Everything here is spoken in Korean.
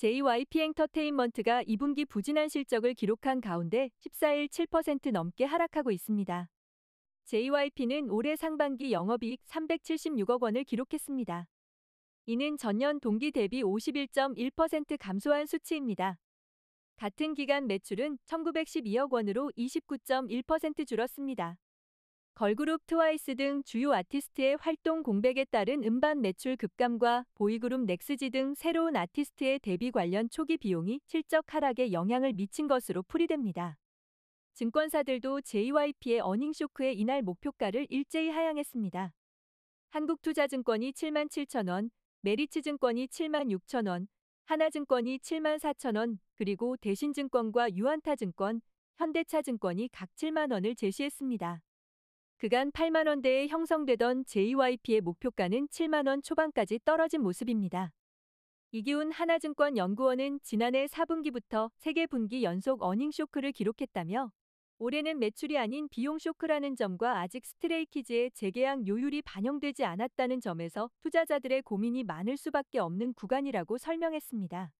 JYP 엔터테인먼트가 2분기 부진한 실적을 기록한 가운데 14일 7% 넘게 하락하고 있습니다. JYP는 올해 상반기 영업이익 376억 원을 기록했습니다. 이는 전년 동기 대비 51.1% 감소한 수치입니다. 같은 기간 매출은 1912억 원으로 29.1% 줄었습니다. 걸그룹 트와이스 등 주요 아티스트의 활동 공백에 따른 음반 매출 급감과 보이그룹 넥스지 등 새로운 아티스트의 데뷔 관련 초기 비용이 실적 하락에 영향을 미친 것으로 풀이됩니다. 증권사들도 JYP의 어닝 쇼크의 이날 목표가를 일제히 하향했습니다. 한국투자증권이 7만 7천 원, 메리츠증권이 7만 6천 원, 하나증권이 7만 4천 원, 그리고 대신증권과 유한타증권, 현대차증권이 각 7만 원을 제시했습니다. 그간 8만원대에 형성되던 JYP의 목표가는 7만원 초반까지 떨어진 모습입니다. 이기훈 하나증권 연구원은 지난해 4분기부터 3개분기 연속 어닝쇼크를 기록했다며 올해는 매출이 아닌 비용쇼크라는 점과 아직 스트레이키즈의 재계약 요율이 반영되지 않았다는 점에서 투자자들의 고민이 많을 수밖에 없는 구간이라고 설명했습니다.